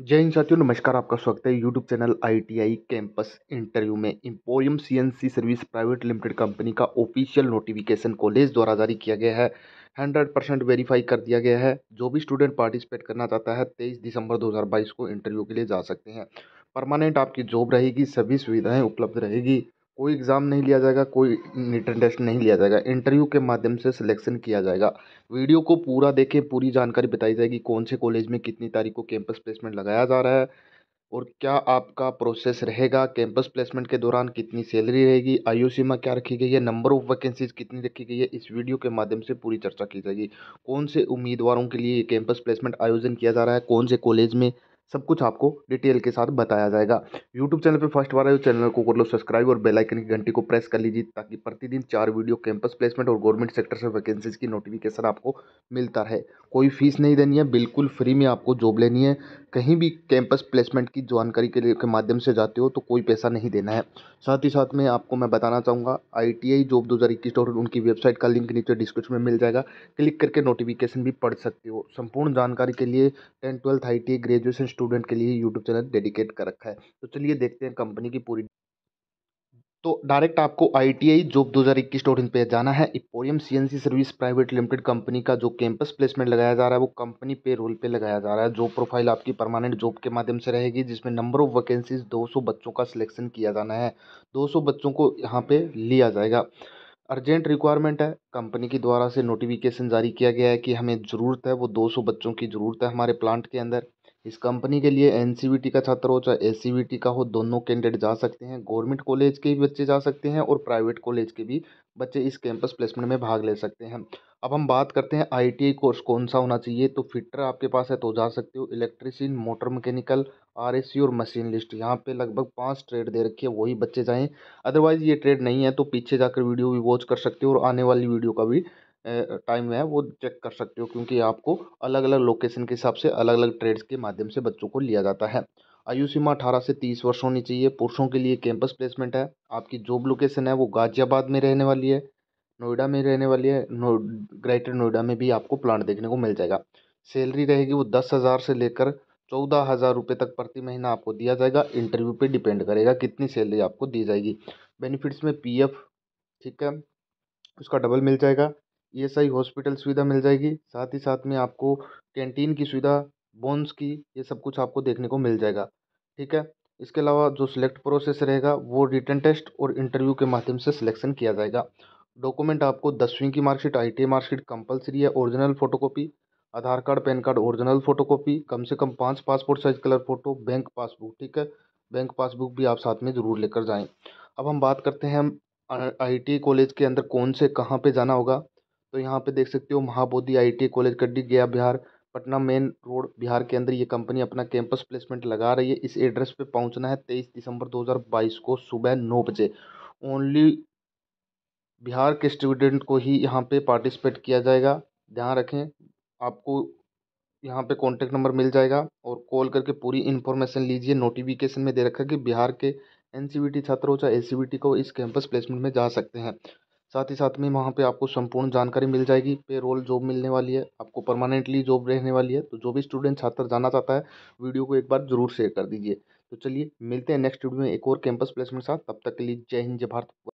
जय हिंद साथियों नमस्कार आपका स्वागत है YouTube channel ITI campus interview में Emporium CNC service private limited company का ऑफिशियल नोटिफिकेशन कॉलेज द्वारा जारी किया गया है 100 परसेंट वेरीफाई कर दिया गया है जो भी स्टूडेंट पार्टिसिपेट करना चाहता है 23 दिसंबर 2022 को इंटरव्यू के लिए जा सकते हैं परमानेंट आपकी जॉब रहेगी सभी सुविधाएँ उपलब्ध रहेगी कोई एग्ज़ाम नहीं लिया जाएगा कोई रिटन टेस्ट नहीं लिया जाएगा इंटरव्यू के माध्यम से सिलेक्शन किया जाएगा वीडियो को पूरा देखें पूरी जानकारी बताई जाएगी कौन से कॉलेज में कितनी तारीख को कैंपस प्लेसमेंट लगाया जा रहा है और क्या आपका प्रोसेस रहेगा कैंपस प्लेसमेंट के दौरान कितनी सैलरी रहेगी आयु सीमा क्या रखी गई है नंबर ऑफ वैकेंसीज कितनी रखी गई है इस वीडियो के माध्यम से पूरी चर्चा की जाएगी कौन से उम्मीदवारों के लिए कैंपस प्लेसमेंट आयोजन किया जा रहा है कौन से कॉलेज में सब कुछ आपको डिटेल के साथ बताया जाएगा यूट्यूब चैनल पर फर्स्ट बार आए चैनल को कर लो सब्सक्राइब और बेल आइकन की घंटी को प्रेस कर लीजिए ताकि प्रतिदिन चार वीडियो कैंपस प्लेसमेंट और गवर्नमेंट सेक्टर से वैकेंसीज की नोटिफिकेशन आपको मिलता रहे कोई फीस नहीं देनी है बिल्कुल फ्री में आपको जॉब लेनी है कहीं भी कैंपस प्लेसमेंट की जानकारी के के माध्यम से जाते हो तो कोई पैसा नहीं देना है साथ ही साथ में आपको मैं बताना चाहूँगा आई टी आई जॉब दो हज़ार इक्कीस उनकी वेबसाइट का लिंक नीचे डिस्क्रिप्शन में मिल जाएगा क्लिक करके नोटिफिकेशन भी पढ़ सकते हो संपूर्ण जानकारी के लिए tenth twelfth I T I graduation student के लिए यूट्यूब चैनल डेडिकेट कर रखा है तो चलिए देखते हैं कंपनी की पूरी तो डायरेक्ट आपको आई टी आई जॉब दो हज़ार इक्कीस डॉट पे जाना है Emporium C N C service private limited company का जो कैंपस प्लेसमेंट लगाया जा रहा है वो कंपनी पे रोल पे लगाया जा रहा है जॉब प्रोफाइल आपकी परमानेंट जॉब के माध्यम से रहेगी जिसमें नंबर ऑफ वैकेंसीज 200 बच्चों का सिलेक्शन किया जाना है दो बच्चों को यहाँ पर लिया जाएगा अर्जेंट रिक्वायरमेंट है कंपनी के द्वारा से नोटिफिकेशन जारी किया गया है कि हमें ज़रूरत है वो दो बच्चों की ज़रूरत है हमारे प्लांट के अंदर इस कंपनी के लिए एन का छात्र हो चाहे एस का हो दोनों कैंडिडेट जा सकते हैं गवर्नमेंट कॉलेज के भी बच्चे जा सकते हैं और प्राइवेट कॉलेज के भी बच्चे इस कैंपस प्लेसमेंट में भाग ले सकते हैं अब हम बात करते हैं आई कोर्स कौन सा होना चाहिए तो फिटर आपके पास है तो जा सकते हो इलेक्ट्रिशियन मोटर मैकेनिकल आर और मशीन लिस्ट यहाँ पे लगभग पांच ट्रेड दे रखी है वही बच्चे जाएँ अदरवाइज़ ये ट्रेड नहीं है तो पीछे जाकर वीडियो भी वॉच कर सकते हो और आने वाली वीडियो का भी टाइम है वो चेक कर सकते हो क्योंकि आपको अलग अलग लोकेशन के हिसाब से अलग अलग ट्रेड्स के माध्यम से बच्चों को लिया जाता है आयु सीमा अठारह से तीस वर्ष होनी चाहिए पुरुषों के लिए कैंपस प्लेसमेंट है आपकी जॉब लोकेशन है वो गाजियाबाद में रहने वाली है नोएडा में रहने वाली है नो ग्रेटर नोएडा में भी आपको प्लांट देखने को मिल जाएगा सैलरी रहेगी वो दस हज़ार से लेकर चौदह हज़ार रुपये तक प्रति महीना आपको दिया जाएगा इंटरव्यू पे डिपेंड करेगा कितनी सैलरी आपको दी जाएगी बेनिफिट्स में पीएफ ठीक है उसका डबल मिल जाएगा ई एस आई हॉस्पिटल सुविधा मिल जाएगी साथ ही साथ में आपको कैंटीन की सुविधा बोन्स की ये सब कुछ आपको देखने को मिल जाएगा ठीक है इसके अलावा जो सिलेक्ट प्रोसेस रहेगा वो रिटर्न टेस्ट और इंटरव्यू के माध्यम से सिलेक्शन किया जाएगा डॉक्यूमेंट आपको दसवीं की marksheet I T marksheet compulsory है original photocopy Aadhaar card PAN card original photocopy कम से कम पाँच passport size colour photo bank passbook ठीक है बैंक पासबुक भी आप साथ में ज़रूर लेकर जाएँ अब हम बात करते हैं आई टी कॉलेज के अंदर कौन से कहाँ पर जाना होगा तो यहाँ पे देख सकते हो महाबोधि आई कॉलेज कड्डी गया बिहार पटना मेन रोड बिहार के अंदर ये कंपनी अपना कैंपस प्लेसमेंट लगा रही है इस एड्रेस पे पहुँचना है तेईस दिसंबर 2022 को सुबह नौ बजे ओनली बिहार के स्टूडेंट को ही यहाँ पे पार्टिसिपेट किया जाएगा ध्यान रखें आपको यहाँ पे कॉन्टैक्ट नंबर मिल जाएगा और कॉल करके पूरी इन्फॉर्मेशन लीजिए नोटिफिकेशन में दे रखा कि बिहार के एन छात्र हो चाहे ए को इस कैंपस प्लेसमेंट में जा सकते हैं साथ ही साथ में वहाँ पे आपको संपूर्ण जानकारी मिल जाएगी पे रोल जॉब मिलने वाली है आपको परमानेंटली जॉब रहने वाली है तो जो भी स्टूडेंट छात्र जाना चाहता है वीडियो को एक बार ज़रूर शेयर कर दीजिए तो चलिए मिलते हैं नेक्स्ट वीडियो में एक और कैंपस प्लेसमेंट के साथ तब तक के लिए जय हिंद जय भारत